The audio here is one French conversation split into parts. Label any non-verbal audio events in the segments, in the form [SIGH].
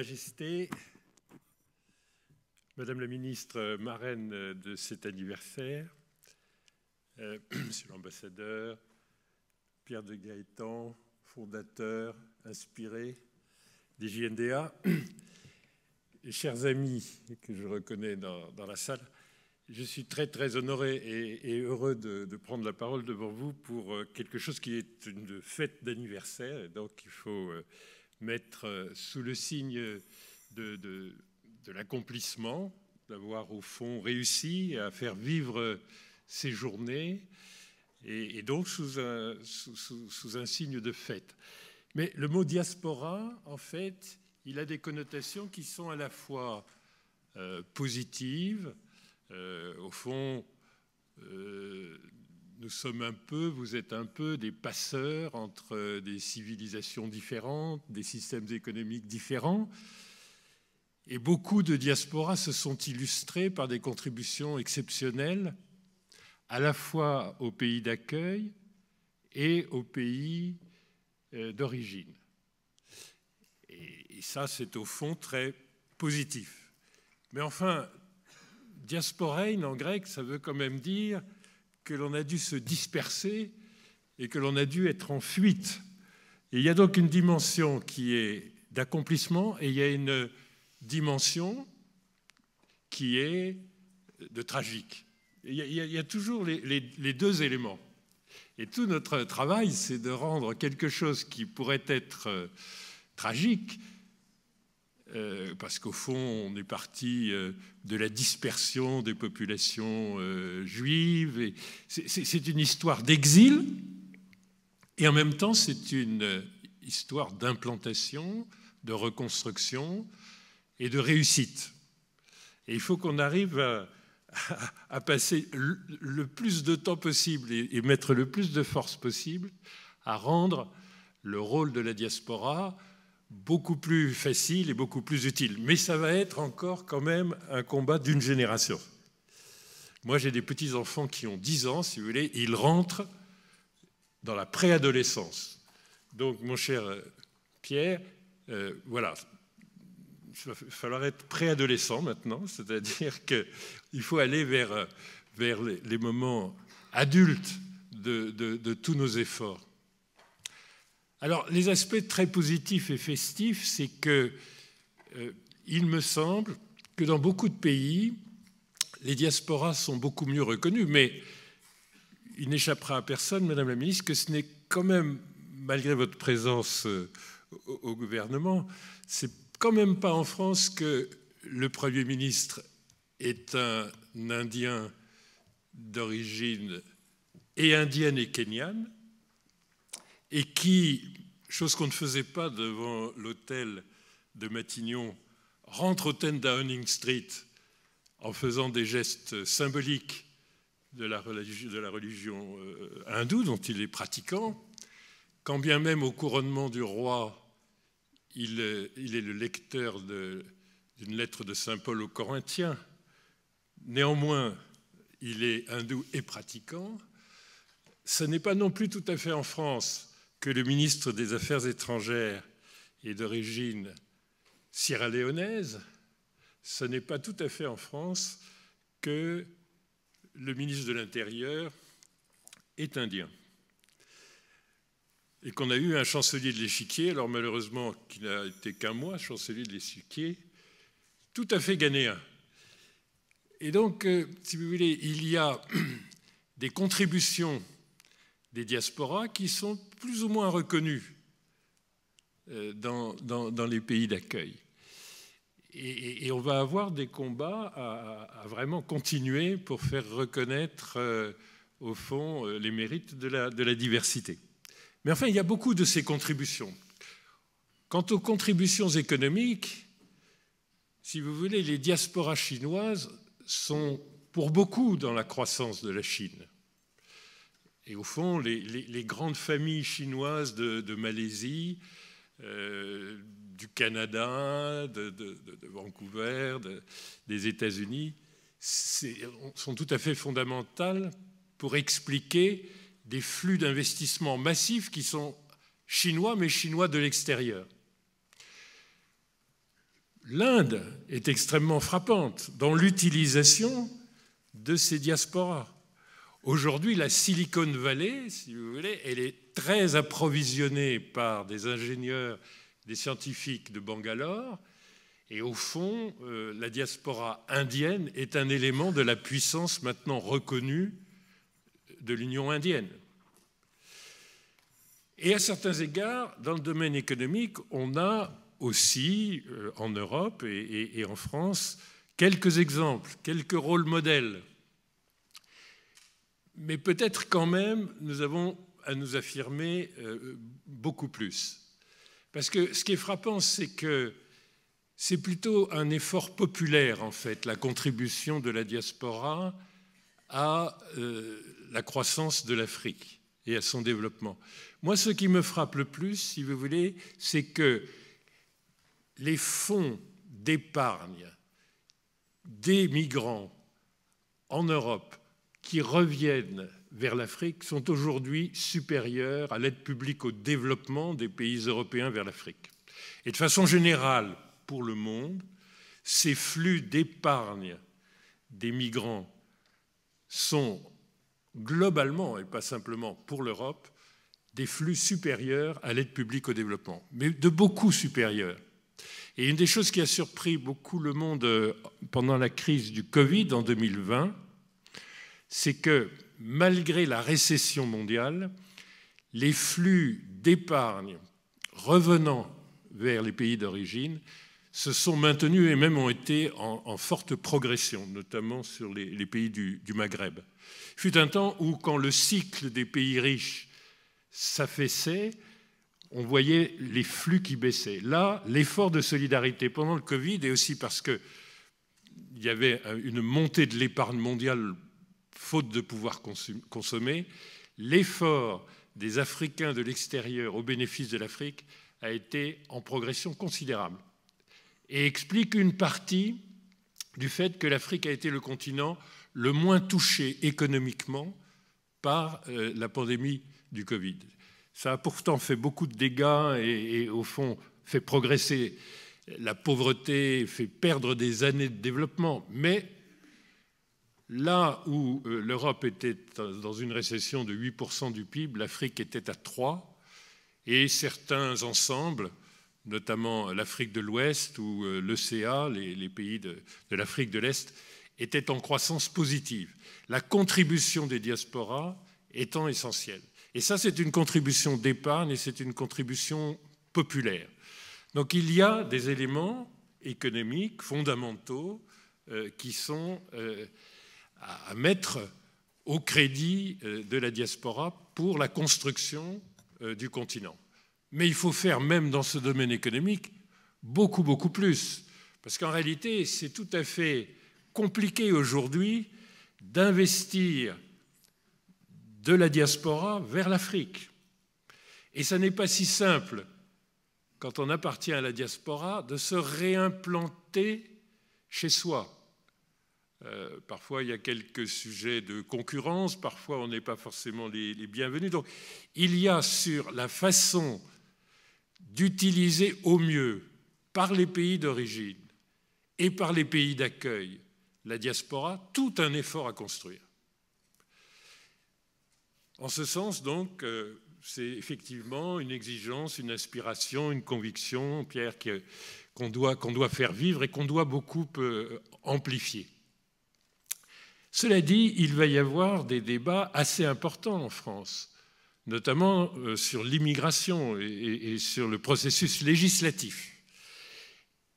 Majesté, Madame la Ministre, marraine de cet anniversaire, euh, [CLEARS THROAT] Monsieur l'Ambassadeur, Pierre de Gaëtan, fondateur, inspiré des JNDA, [CLEARS THROAT] chers amis que je reconnais dans, la salle, je suis très très honoré et, heureux de, prendre la parole devant vous pour euh, quelque chose qui est une fête d'anniversaire, donc il faut... Euh, mettre euh, sous le signe de, de, l'accomplissement, d'avoir au fond réussi à faire vivre ces journées, et, donc sous un, sous, un, signe de fête. Mais le mot diaspora, en fait, il a des connotations qui sont à la fois euh, positives, euh, au fond, nous sommes un peu, vous êtes un peu des passeurs entre des civilisations différentes, des systèmes économiques différents. Et beaucoup de diasporas se sont illustrées par des contributions exceptionnelles, à la fois aux pays d'accueil et aux pays euh, d'origine. Et ça, c'est au fond très positif. Mais enfin, diasporaïne » en grec, ça veut quand même dire que l'on a dû se disperser et que l'on a dû être en fuite. il y a donc une dimension qui est d'accomplissement et il y a une dimension qui est de tragique. Il y a, toujours les deux éléments. Et tout notre travail, c'est de rendre quelque chose qui pourrait être euh, tragique euh, parce qu'au fond, on est parti euh, de la dispersion des populations euh, juives. C'est une histoire d'exil, et en même temps, c'est une histoire d'implantation, de reconstruction et de réussite. Et il faut qu'on arrive à, passer le, plus de temps possible et, mettre le plus de force possible à rendre le rôle de la diaspora beaucoup plus facile et beaucoup plus utile. Mais ça va être encore quand même un combat d'une génération. Moi, j'ai des petits-enfants qui ont 10 ans, si vous voulez, ils rentrent dans la préadolescence. Donc, mon cher euh, Pierre, euh, voilà, il va falloir être préadolescent maintenant, c'est-à-dire qu'il faut aller vers, euh, vers les moments adultes de tous nos efforts. Alors, les aspects très positifs et festifs, c'est que, euh, il me semble que dans beaucoup de pays, les diasporas sont beaucoup mieux reconnues, mais il n'échappera à personne, Madame la Ministre, que ce n'est quand même, malgré votre présence euh, au, au gouvernement, c'est quand même pas en France que le Premier ministre est un Indien d'origine et indienne et kenyane, et qui, chose qu'on ne faisait pas devant l'hôtel de Matignon, rentre au 10 Downing Street en faisant des gestes symboliques de la, religion, euh, hindoue dont il est pratiquant, quand bien même au couronnement du roi, il, euh, il est le lecteur d'une lettre de Saint Paul aux Corinthiens, néanmoins, il est hindou et pratiquant, ce n'est pas non plus tout à fait en France que le ministre des Affaires étrangères est d'origine sierra-léonaise, ce n'est pas tout à fait en France que le ministre de l'Intérieur est indien. Et qu'on a eu un chancelier de l'échiquier, alors malheureusement qui n'a été qu'un mois, chancelier de l'échiquier, tout à fait ghanéen. Et donc, euh, si vous voulez, il y a [CLEARS THROAT] des contributions des diasporas qui sont plus ou moins reconnues euh, dans, dans, les pays d'accueil. Et, on va avoir des combats à, vraiment continuer pour faire reconnaître, euh, au fond, euh, les mérites de la, de la diversité. Mais enfin, il y a beaucoup de ces contributions. Quant aux contributions économiques, si vous voulez, les diasporas chinoises sont pour beaucoup dans la croissance de la Chine. Et au fond, les, grandes familles chinoises de, Malaisie, euh, du Canada, de, Vancouver, des États-Unis, sont tout à fait fondamentales pour expliquer des flux d'investissements massifs qui sont chinois, mais chinois de l'extérieur. L'Inde est extrêmement frappante dans l'utilisation de ces diasporas. Aujourd'hui, la Silicon Valley, si vous voulez, elle est très approvisionnée par des ingénieurs, des scientifiques de Bangalore. Et au fond, euh, la diaspora indienne est un élément de la puissance maintenant reconnue de l'Union indienne. Et à certains égards, dans le domaine économique, on a aussi euh, en Europe et en France quelques exemples, quelques rôles modèles mais peut-être quand même, nous avons à nous affirmer euh, beaucoup plus. Parce que ce qui est frappant, c'est que c'est plutôt un effort populaire, en fait, la contribution de la diaspora à euh, la croissance de l'Afrique et à son développement. Moi, ce qui me frappe le plus, si vous voulez, c'est que les fonds d'épargne des migrants en Europe qui reviennent vers l'Afrique sont aujourd'hui supérieurs à l'aide publique au développement des pays européens vers l'Afrique. Et de façon générale, pour le monde, ces flux d'épargne des migrants sont globalement, et pas simplement pour l'Europe, des flux supérieurs à l'aide publique au développement, mais de beaucoup supérieurs. Et une des choses qui a surpris beaucoup le monde euh, pendant la crise du Covid en 2020, c'est que malgré la récession mondiale, les flux d'épargne revenant vers les pays d'origine se sont maintenus et même ont été en, forte progression, notamment sur les, pays du, Maghreb. Il fut un temps où, quand le cycle des pays riches s'affaissait, on voyait les flux qui baissaient. Là, l'effort de solidarité pendant le Covid, et aussi parce qu'il y avait une montée de l'épargne mondiale faute de pouvoir consommer, l'effort des Africains de l'extérieur au bénéfice de l'Afrique a été en progression considérable et explique une partie du fait que l'Afrique a été le continent le moins touché économiquement par euh, la pandémie du Covid. Ça a pourtant fait beaucoup de dégâts et, au fond fait progresser la pauvreté, fait perdre des années de développement, mais Là où euh, l'Europe était dans une récession de 8% du PIB, l'Afrique était à 3%, et certains ensembles, notamment l'Afrique de l'Ouest ou euh, l'ECA, les, pays de l'Afrique de l'Est, étaient en croissance positive. La contribution des diasporas étant essentielle. Et ça, c'est une contribution d'épargne et c'est une contribution populaire. Donc il y a des éléments économiques fondamentaux euh, qui sont à, mettre au crédit euh, de la diaspora pour la construction euh, du continent. Mais il faut faire, même dans ce domaine économique, beaucoup, beaucoup plus. Parce qu'en réalité, c'est tout à fait compliqué aujourd'hui d'investir de la diaspora vers l'Afrique. Et ça n'est pas si simple, quand on appartient à la diaspora, de se réimplanter chez soi. Euh, parfois, il y a quelques sujets de concurrence, parfois, on n'est pas forcément les, bienvenus. Donc, il y a sur la façon d'utiliser au mieux par les pays d'origine et par les pays d'accueil la diaspora, tout un effort à construire. En ce sens, donc, euh, c'est effectivement une exigence, une aspiration, une conviction, Pierre, qu'on doit, doit faire vivre et qu'on doit beaucoup euh, amplifier. Cela dit, il va y avoir des débats assez importants en France, notamment euh, sur l'immigration et sur le processus législatif.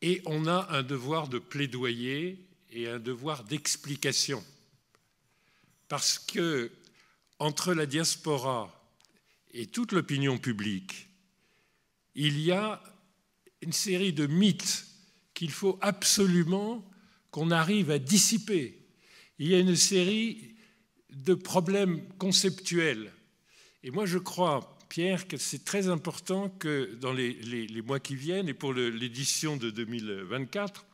Et on a un devoir de plaidoyer et un devoir d'explication. Parce que entre la diaspora et toute l'opinion publique, il y a une série de mythes qu'il faut absolument qu'on arrive à dissiper il y a une série de problèmes conceptuels. Et moi, je crois, Pierre, que c'est très important que dans les, mois qui viennent et pour l'édition de 2024,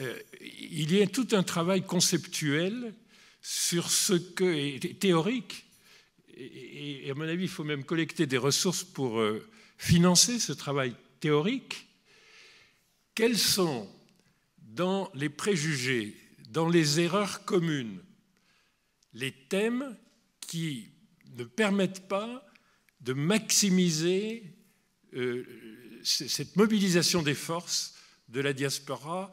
euh, il y ait tout un travail conceptuel sur ce que, est théorique, et, à mon avis, il faut même collecter des ressources pour euh, financer ce travail théorique. Quels sont, dans les préjugés, dans les erreurs communes, les thèmes qui ne permettent pas de maximiser euh, cette mobilisation des forces de la diaspora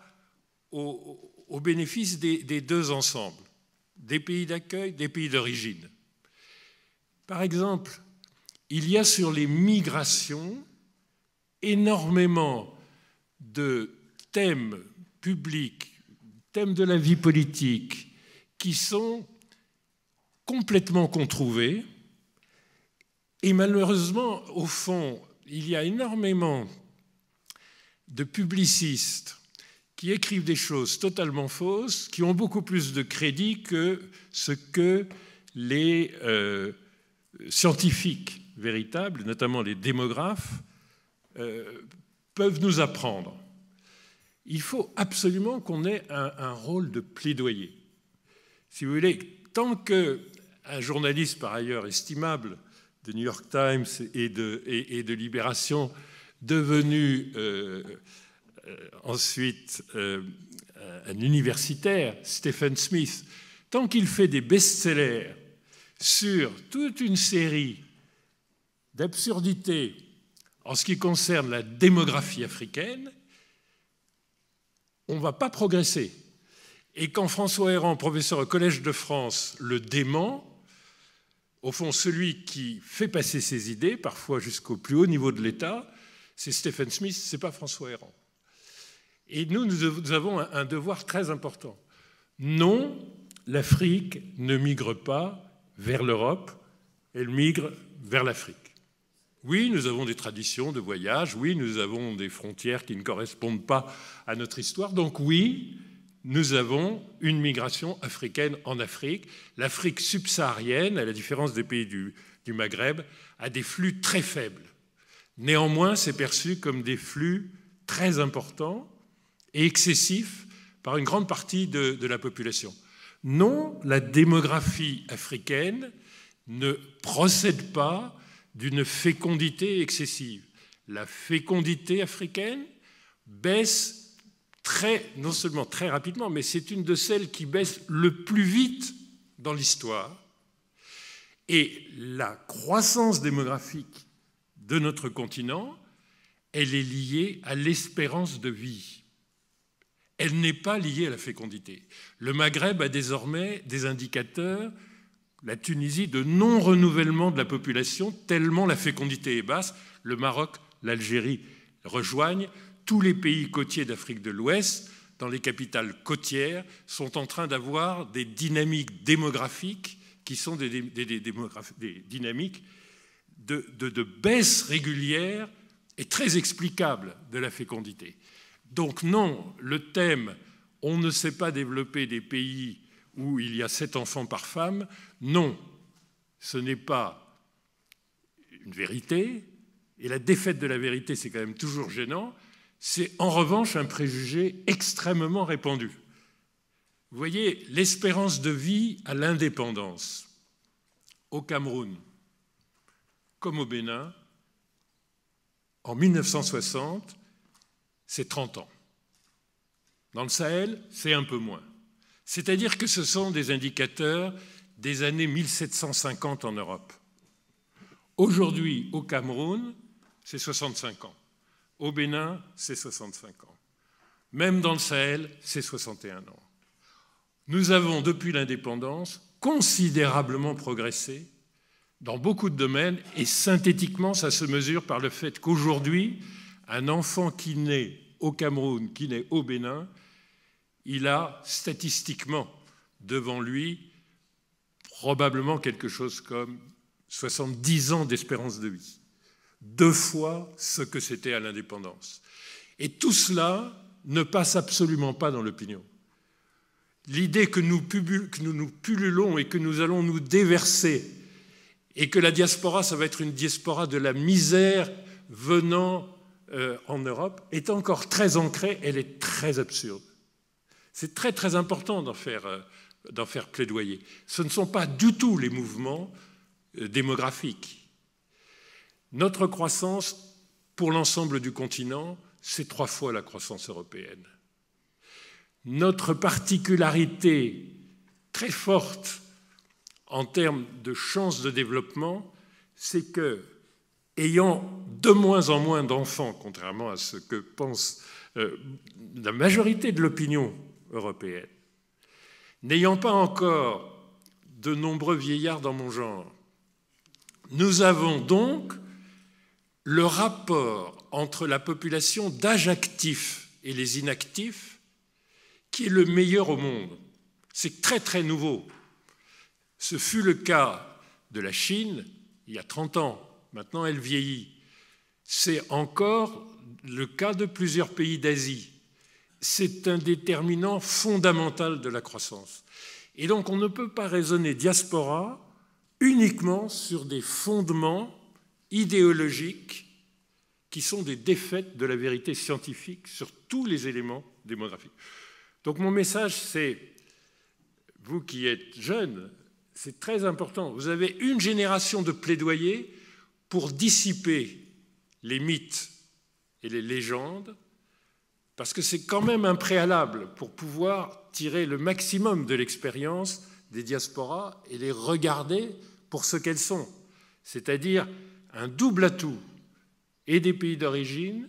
au, bénéfice des, deux ensembles, des pays d'accueil, des pays d'origine. Par exemple, il y a sur les migrations énormément de thèmes publics de la vie politique qui sont complètement controuvés. Et malheureusement, au fond, il y a énormément de publicistes qui écrivent des choses totalement fausses, qui ont beaucoup plus de crédit que ce que les euh, scientifiques véritables, notamment les démographes, euh, peuvent nous apprendre il faut absolument qu'on ait un, rôle de plaidoyer. Si vous voulez, tant qu'un journaliste, par ailleurs estimable, de New York Times et de, Libération, devenu euh, euh, ensuite euh, un universitaire, Stephen Smith, tant qu'il fait des best-sellers sur toute une série d'absurdités en ce qui concerne la démographie africaine, on ne va pas progresser. Et quand François Héran, professeur au Collège de France, le dément, au fond, celui qui fait passer ses idées, parfois jusqu'au plus haut niveau de l'État, c'est Stephen Smith, ce n'est pas François Héran. Et nous, nous avons un devoir très important. Non, l'Afrique ne migre pas vers l'Europe, elle migre vers l'Afrique. Oui, nous avons des traditions de voyage, oui, nous avons des frontières qui ne correspondent pas à notre histoire, donc oui, nous avons une migration africaine en Afrique. L'Afrique subsaharienne, à la différence des pays du, Maghreb, a des flux très faibles. Néanmoins, c'est perçu comme des flux très importants et excessifs par une grande partie de la population. Non, la démographie africaine ne procède pas d'une fécondité excessive. La fécondité africaine baisse très, non seulement très rapidement, mais c'est une de celles qui baisse le plus vite dans l'histoire. Et la croissance démographique de notre continent, elle est liée à l'espérance de vie. Elle n'est pas liée à la fécondité. Le Maghreb a désormais des indicateurs la Tunisie de non-renouvellement de la population, tellement la fécondité est basse. Le Maroc, l'Algérie rejoignent. Tous les pays côtiers d'Afrique de l'Ouest, dans les capitales côtières, sont en train d'avoir des dynamiques démographiques qui sont des, dynamiques de, de baisse régulière et très explicable de la fécondité. Donc non, le thème on ne sait pas développer des pays où il y a sept enfants par femme, non, ce n'est pas une vérité, et la défaite de la vérité, c'est quand même toujours gênant, c'est en revanche un préjugé extrêmement répandu. Vous voyez, l'espérance de vie à l'indépendance, au Cameroun, comme au Bénin, en 1960, c'est 30 ans. Dans le Sahel, c'est un peu moins. C'est-à-dire que ce sont des indicateurs des années 1750 en Europe. Aujourd'hui, au Cameroun, c'est 65 ans. Au Bénin, c'est 65 ans. Même dans le Sahel, c'est 61 ans. Nous avons, depuis l'indépendance, considérablement progressé dans beaucoup de domaines, et synthétiquement, ça se mesure par le fait qu'aujourd'hui, un enfant qui naît au Cameroun, qui naît au Bénin, il a statistiquement devant lui probablement quelque chose comme 70 ans d'espérance de vie, deux fois ce que c'était à l'indépendance. Et tout cela ne passe absolument pas dans l'opinion. L'idée que nous, nous pullulons et que nous allons nous déverser et que la diaspora, ça va être une diaspora de la misère venant euh, en Europe, est encore très ancrée, elle est très absurde. C'est très très important d'en faire, euh, d'en faire plaidoyer. Ce ne sont pas du tout les mouvements euh, démographiques. Notre croissance, pour l'ensemble du continent, c'est trois fois la croissance européenne. Notre particularité très forte en termes de chances de développement, c'est que, ayant de moins en moins d'enfants, contrairement à ce que pense euh, la majorité de l'opinion européenne. N'ayant pas encore de nombreux vieillards dans mon genre, nous avons donc le rapport entre la population d'âge actif et les inactifs qui est le meilleur au monde. C'est très très nouveau. Ce fut le cas de la Chine il y a 30 ans. Maintenant, elle vieillit. C'est encore le cas de plusieurs pays d'Asie c'est un déterminant fondamental de la croissance. Et donc on ne peut pas raisonner diaspora uniquement sur des fondements idéologiques qui sont des défaites de la vérité scientifique sur tous les éléments démographiques. Donc mon message, c'est, vous qui êtes jeunes, c'est très important, vous avez une génération de plaidoyers pour dissiper les mythes et les légendes parce que c'est quand même un préalable pour pouvoir tirer le maximum de l'expérience des diasporas et les regarder pour ce qu'elles sont. C'est-à-dire un double atout et des pays d'origine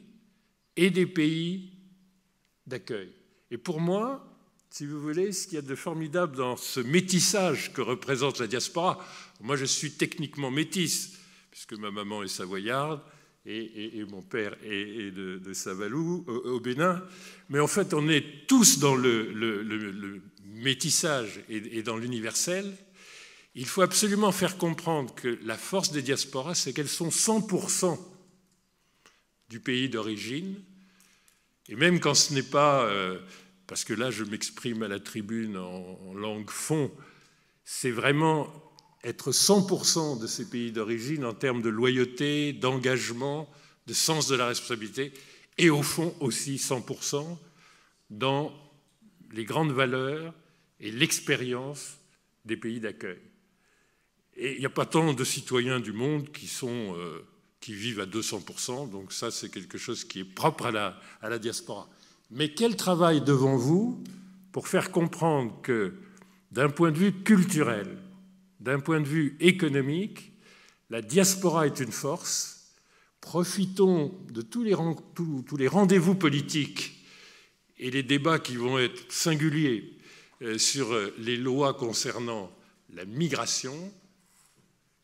et des pays d'accueil. Et pour moi, si vous voulez, ce qu'il y a de formidable dans ce métissage que représente la diaspora, moi je suis techniquement métisse, puisque ma maman est savoyarde, et, mon père est, de, de, Savalou au, Bénin. Mais en fait, on est tous dans le, métissage et, dans l'universel. Il faut absolument faire comprendre que la force des diasporas, c'est qu'elles sont 100% du pays d'origine. Et même quand ce n'est pas, euh, parce que là je m'exprime à la tribune en, en langue fond, c'est vraiment être 100% de ces pays d'origine en termes de loyauté, d'engagement, de sens de la responsabilité, et au fond aussi 100% dans les grandes valeurs et l'expérience des pays d'accueil. Et il n'y a pas tant de citoyens du monde qui, sont, euh, qui vivent à 200%, donc ça c'est quelque chose qui est propre à la, à la diaspora. Mais quel travail devant vous pour faire comprendre que d'un point de vue culturel, d'un point de vue économique, la diaspora est une force. Profitons de tous les, rendez-vous politiques et les débats qui vont être singuliers euh, sur euh, les lois concernant la migration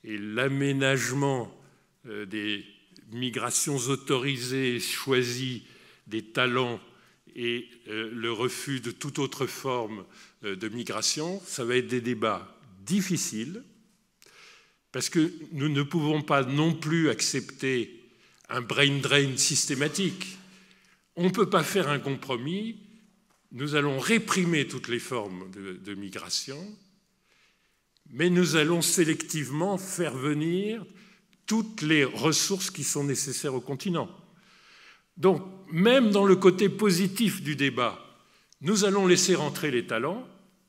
et l'aménagement euh, des migrations autorisées, choisies, des talents et le refus de toute autre forme de migration, ça va être des débats difficile, parce que nous ne pouvons pas non plus accepter un brain drain systématique. On ne peut pas faire un compromis. Nous allons réprimer toutes les formes de, migration, mais nous allons sélectivement faire venir toutes les ressources qui sont nécessaires au continent. Donc, même dans le côté positif du débat, nous allons laisser rentrer les talents,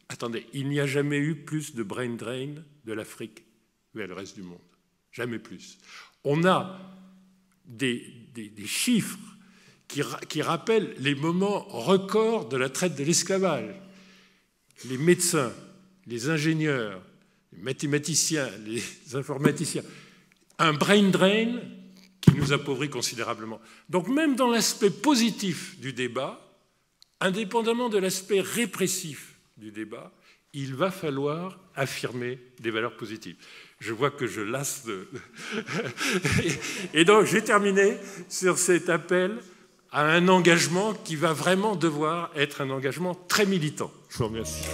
Attendez, il n'y a jamais eu plus de brain drain de l'Afrique vers le reste du monde. Jamais plus. On a des, chiffres qui, qui rappellent les moments records de la traite de l'esclavage. Les médecins, les ingénieurs, les mathématiciens, les informaticiens. Un brain drain qui nous appauvrit considérablement. Donc même dans l'aspect positif du débat, indépendamment de l'aspect répressif, du débat, il va falloir affirmer des valeurs positives. Je vois que je lasse de... [LAUGHS] et donc j'ai terminé sur cet appel à un engagement qui va vraiment devoir être un engagement très militant. Je vous remercie.